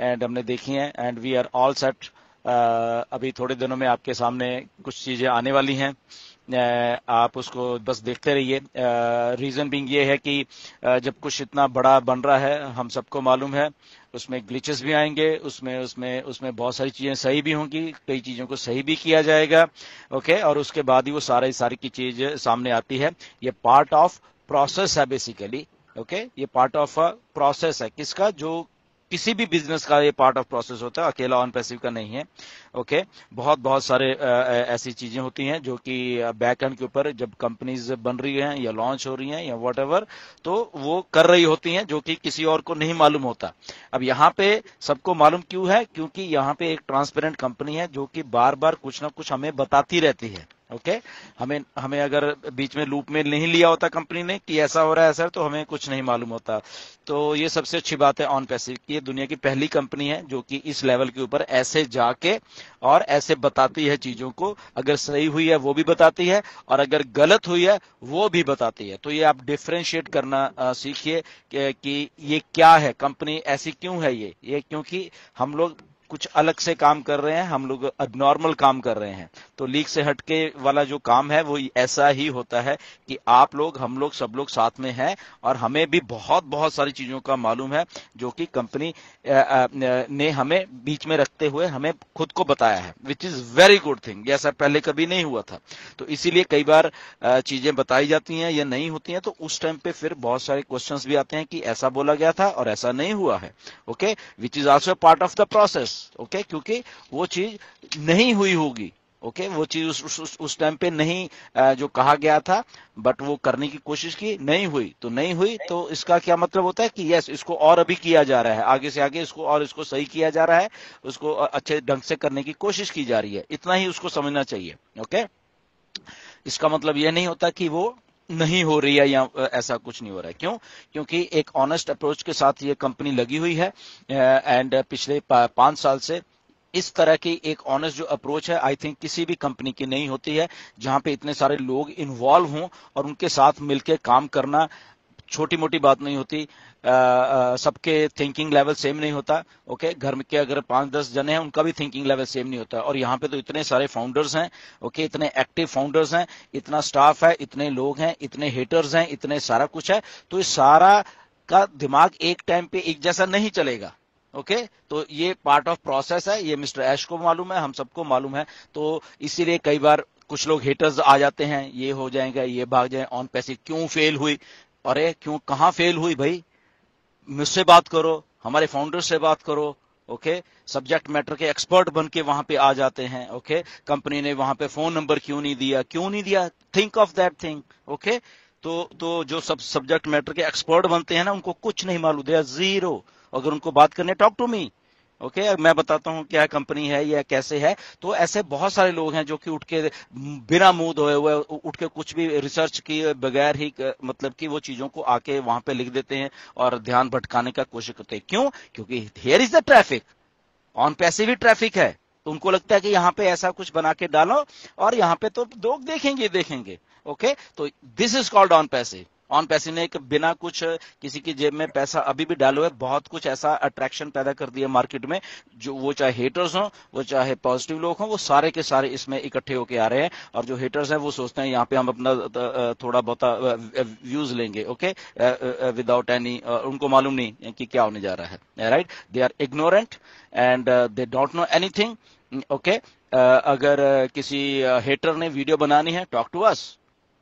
And हमने देखी हैं and we are all set अभी थोड़े दिनों में आपके सामने कुछ चीजें आने वाली हैं uh, आप उसको बस देखते रहिए रीजन uh, बिंग ये है कि uh, जब कुछ इतना बड़ा बन रहा है हम सबको मालूम है उसमें ग्लिचेस भी आएंगे उसमें उसमें उसमें बहुत सारी चीजें सही भी होंगी कई चीजों को सही भी किया जाएगा ओके और उसके बाद ही वो सारे सारी की चीज सामने आती है ये पार्ट ऑफ प्रोसेस है बेसिकली ओके ये पार्ट ऑफ प्रोसेस है किसका जो किसी भी बिजनेस का ये पार्ट ऑफ प्रोसेस होता है अकेला ऑन पैसिव का नहीं है ओके बहुत बहुत सारे ऐसी चीजें होती हैं जो कि बैक एंड के ऊपर जब कंपनीज बन रही हैं या लॉन्च हो रही हैं या वट तो वो कर रही होती हैं जो कि किसी और को नहीं मालूम होता अब यहाँ पे सबको मालूम क्यों है क्योंकि यहाँ पे एक ट्रांसपेरेंट कंपनी है जो कि बार बार कुछ ना कुछ हमें बताती रहती है ओके हमें हमें अगर बीच में लूप में नहीं लिया होता कंपनी ने कि ऐसा हो रहा है सर तो हमें कुछ नहीं मालूम होता तो ये सबसे अच्छी बात है ऑन पैसिव ये दुनिया की पहली कंपनी है जो कि इस लेवल के ऊपर ऐसे जाके और ऐसे बताती है चीजों को अगर सही हुई है वो भी बताती है और अगर गलत हुई है वो भी बताती है तो ये आप डिफ्रेंशिएट करना सीखिए कि ये क्या है कंपनी ऐसी क्यों है ये ये क्योंकि हम लोग कुछ अलग से काम कर रहे हैं हम लोग अब नॉर्मल काम कर रहे हैं तो लीक से हटके वाला जो काम है वो ऐसा ही होता है कि आप लोग हम लोग सब लोग साथ में हैं और हमें भी बहुत बहुत सारी चीजों का मालूम है जो कि कंपनी ने हमें बीच में रखते हुए हमें खुद को बताया है which is very good thing ये ऐसा पहले कभी नहीं हुआ था तो इसीलिए कई बार चीजें बताई जाती हैं या नहीं होती हैं तो उस टाइम पे फिर बहुत सारे क्वेश्चन भी आते हैं कि ऐसा बोला गया था और ऐसा नहीं हुआ है okay which is also part of the process okay okay? क्योंकि वो चीज नहीं हुई होगी ओके okay? वो चीज उस टाइम पे नहीं जो कहा गया था बट वो करने की कोशिश की नहीं हुई तो नहीं हुई तो इसका क्या मतलब होता है कि यस इसको और अभी किया जा रहा है आगे से आगे इसको और इसको सही किया जा रहा है उसको अच्छे ढंग से करने की कोशिश की जा रही है इतना ही उसको समझना चाहिए ओके okay? इसका मतलब यह नहीं होता कि वो नहीं हो रही है या ऐसा कुछ नहीं हो रहा है क्यों क्योंकि एक ऑनेस्ट अप्रोच के साथ ये कंपनी लगी हुई है एंड पिछले पांच साल से इस तरह की एक ऑनेस्ट जो अप्रोच है आई थिंक किसी भी कंपनी की नहीं होती है जहां पे इतने सारे लोग इन्वॉल्व हों और उनके साथ मिलकर काम करना छोटी मोटी बात नहीं होती सबके थिंकिंग लेवल सेम नहीं होता ओके घर में के अगर पांच दस जने हैं उनका भी थिंकिंग लेवल सेम नहीं होता और यहाँ पे तो इतने सारे फाउंडर्स हैं ओके इतने एक्टिव फाउंडर्स हैं इतना स्टाफ है इतने लोग हैं इतने हेटर्स हैं इतने सारा कुछ है तो ये सारा का दिमाग एक टाइम पे एक जैसा नहीं चलेगा ओके okay? तो ये पार्ट ऑफ प्रोसेस है ये मिस्टर ऐश को मालूम है हम सबको मालूम है तो इसीलिए कई बार कुछ लोग हेटर्स आ जाते हैं ये हो जाएगा ये भाग जाए ऑन पैसे क्यों फेल हुई अरे क्यों कहां फेल हुई भाई मुझसे बात करो हमारे फाउंडर से बात करो ओके सब्जेक्ट मैटर के एक्सपर्ट बन के वहां पे आ जाते हैं ओके कंपनी ने वहां पे फोन नंबर क्यों नहीं दिया क्यों नहीं दिया think of that thing okay तो तो जो सब सब्जेक्ट मैटर के एक्सपर्ट बनते हैं ना उनको कुछ नहीं मालूम दे जीरो अगर उनको बात करने talk to me okay okay, मैं बताता हूँ क्या कंपनी है या कैसे है तो ऐसे बहुत सारे लोग हैं जो कि उठ के बिना मुंह धोए हुए उठ के कुछ भी रिसर्च किए बगैर ही मतलब कि वो चीजों को आके वहां पे लिख देते हैं और ध्यान भटकाने का कोशिश करते हैं क्यों क्योंकि here is the traffic on पैसे भी ट्रैफिक है तो उनको लगता है कि यहाँ पे ऐसा कुछ बना के डालो और यहाँ पे तो लोग देखेंगे देखेंगे ओके okay? तो दिस इज कॉल्ड ऑन पैसे ऑन पैसे ने एक बिना कुछ किसी की जेब में पैसा अभी भी डाले हुए बहुत कुछ ऐसा अट्रैक्शन पैदा कर दिया मार्केट में जो वो चाहे हेटर्स हो वो चाहे पॉजिटिव लोग हों वो सारे के सारे इसमें इकट्ठे होकर आ रहे हैं और जो हेटर्स हैं वो सोचते हैं यहाँ पे हम अपना थोड़ा बहुत व्यूज लेंगे ओके विदाउट एनी उनको मालूम नहीं कि क्या होने जा रहा है right they are ignorant and they don't know anything okay अगर किसी हेटर ने वीडियो बनानी है talk to us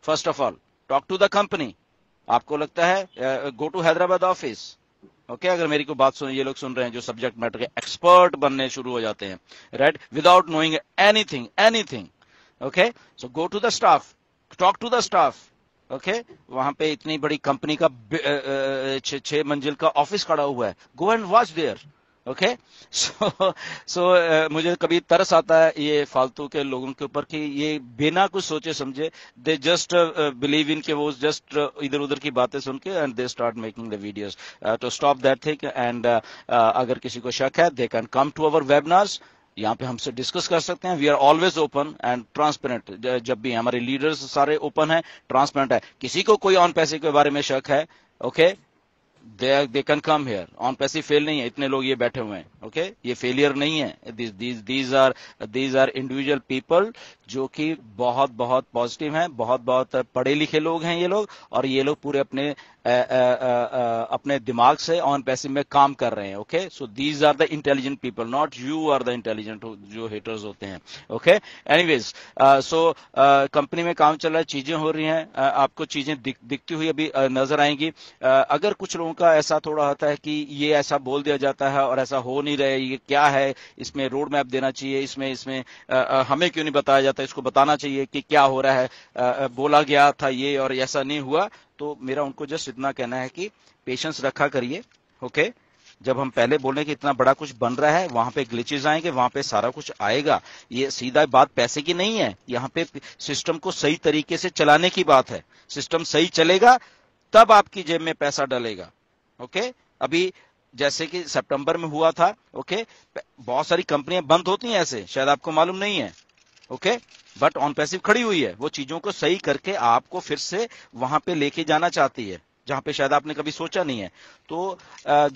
first of all talk to the company आपको लगता है go to Hyderabad office okay अगर मेरी को बात सुन ये लोग सुन रहे हैं जो सब्जेक्ट मैटर के एक्सपर्ट बनने शुरू हो जाते हैं right without knowing anything thing okay so go to the staff talk to the staff okay वहां पे इतनी बड़ी कंपनी का छह मंजिल का ऑफिस खड़ा हुआ है go and watch there okay so so मुझे कभी तरस आता है ये फालतू के लोगों के ऊपर कि ये बिना कुछ सोचे समझे दे जस्ट बिलीव इन के वो जस्ट uh, इधर उधर की बातें सुन के and they start making the videos to stop that thing and अगर किसी को शक है they can come to our webinars यहाँ पे हमसे डिस्कस कर सकते हैं we are always open and transparent जब भी हमारे लीडर्स सारे ओपन है ट्रांसपेरेंट है किसी को कोई ऑन पैसे के बारे में शक है okay okay? they, they can come here on passive fail nahi hai itne log ye baithe hue okay ye failure nahi hai these these these are these are individual people जो कि बहुत बहुत पॉजिटिव हैं बहुत बहुत पढ़े लिखे लोग हैं ये लोग और ये लोग पूरे अपने आ, आ, आ, अपने दिमाग से ऑन पैसिव में काम कर रहे हैं okay so these are the intelligent people not you are the intelligent जो हेटर्स होते हैं ओके एनीवेज सो कंपनी में काम चल रहा है चीजें हो रही हैं uh, आपको चीजें दिख, दिखती हुई अभी uh, नजर आएंगी uh, अगर कुछ लोगों का ऐसा थोड़ा होता है कि ये ऐसा बोल दिया जाता है और ऐसा हो नहीं रहे ये क्या है इसमें रोड मैप देना चाहिए इसमें इसमें हमें क्यों नहीं बताया जाता था इसको बताना चाहिए कि क्या हो रहा है बोला गया था ये और ऐसा नहीं हुआ तो मेरा उनको जस्ट इतना कहना है कि पेशेंस रखा करिए ओके जब हम पहले बोले कि इतना बड़ा कुछ बन रहा है वहां पे ग्लिचेज आएंगे वहां पे सारा कुछ आएगा ये सीधा बात पैसे की नहीं है यहाँ पे सिस्टम को सही तरीके से चलाने की बात है सिस्टम सही चलेगा तब आपकी जेब में पैसा डलेगा ओके अभी जैसे कि सितंबर में हुआ था ओके बहुत सारी कंपनियां बंद होती हैं ऐसे शायद आपको मालूम नहीं है ओके बट ऑन पैसिव खड़ी हुई है वो चीजों को सही करके आपको फिर से वहां पे लेके जाना चाहती है जहां पे शायद आपने कभी सोचा नहीं है तो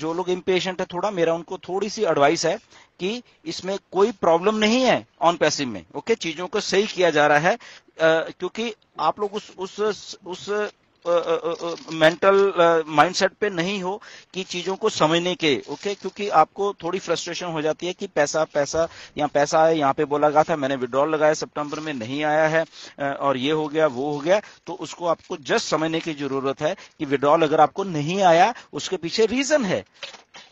जो लोग इम्पेशेंट है थोड़ा मेरा उनको थोड़ी सी एडवाइस है कि इसमें कोई प्रॉब्लम नहीं है ऑन पैसिव में ओके चीजों को सही किया जा रहा है क्योंकि आप लोग उस उस उस मेंटल माइंडसेट पे नहीं हो कि चीजों को समझने के ओके क्योंकि आपको थोड़ी फ्रस्ट्रेशन हो जाती है कि पैसा पैसा या पैसा आया यहाँ पे बोला गया था मैंने विड्रॉल लगाया सितंबर में नहीं आया है और ये हो गया वो हो गया तो उसको आपको जस्ट समझने की जरूरत है कि विड्रॉल अगर आपको नहीं आया उसके पीछे रीजन है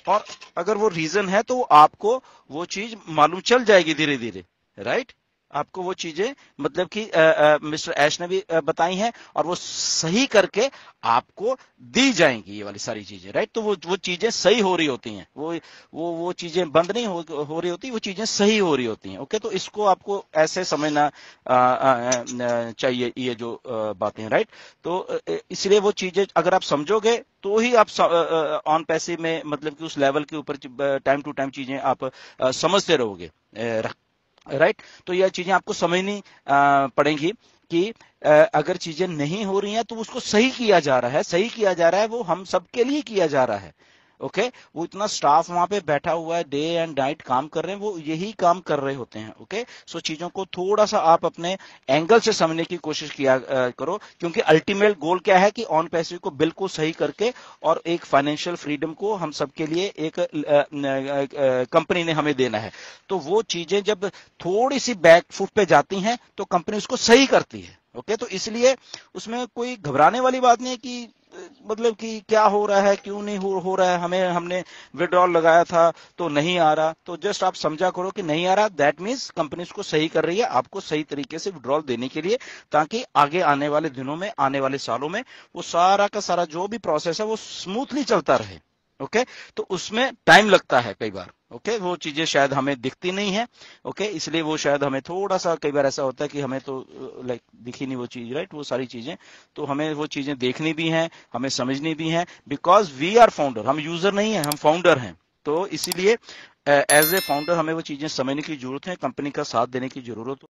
और अगर वो रीजन है तो आपको वो चीज मालूम चल जाएगी धीरे धीरे राइट आपको वो चीजें मतलब कि मिस्टर ऐश ने भी बताई हैं और वो सही करके आपको दी जाएंगी ये वाली सारी चीजें राइट तो वो वो चीजें सही हो रही होती हैं वो वो वो चीजें बंद नहीं हो, हो रही होती वो चीजें सही हो रही होती हैं ओके तो इसको आपको ऐसे समझना चाहिए ये जो बातें राइट तो इसलिए वो चीजें अगर आप समझोगे तो ही आप ऑन पैसे में मतलब कि उस लेवल के ऊपर टाइम टू टाइम चीजें आप समझते रहोगे राइट तो यह चीजें आपको समझनी पड़ेंगी कि अगर चीजें नहीं हो रही हैं तो उसको सही किया जा रहा है सही किया जा रहा है वो हम सबके लिए किया जा रहा है ओके वो इतना स्टाफ वहां पे बैठा हुआ है डे एंड नाइट काम कर रहे हैं वो यही काम कर रहे होते हैं ओके सो चीजों को थोड़ा सा आप अपने एंगल से समझने की कोशिश किया करो क्योंकि अल्टीमेट गोल क्या है कि ऑन पैसे को बिल्कुल सही करके और एक फाइनेंशियल फ्रीडम को हम सबके लिए एक कंपनी ने हमें देना है तो वो चीजें जब थोड़ी सी बैक फुट पे जाती हैं तो कंपनी उसको सही करती है ओके okay? तो इसलिए उसमें कोई घबराने वाली बात नहीं है कि मतलब कि क्या हो रहा है क्यों नहीं हो, हो रहा है हमें हमने विड्रॉल लगाया था तो नहीं आ रहा तो जस्ट आप समझा करो कि नहीं आ रहा दैट मीन्स कंपनी उसको सही कर रही है आपको सही तरीके से विड्रॉल देने के लिए ताकि आगे आने वाले दिनों में आने वाले सालों में वो सारा का सारा जो भी प्रोसेस है वो स्मूथली चलता रहे ओके तो उसमें टाइम लगता है कई बार ओके वो चीजें शायद हमें दिखती नहीं है ओके इसलिए वो शायद हमें थोड़ा सा कई बार ऐसा होता है कि हमें तो लाइक दिखी नहीं वो चीज राइट वो सारी चीजें तो हमें वो चीजें देखनी भी हैं हमें समझनी भी हैं बिकॉज वी आर फाउंडर हम यूजर नहीं है हम फाउंडर हैं तो इसीलिए एज ए फाउंडर हमें वो चीजें समझने की जरूरत है कंपनी का साथ देने की जरूरत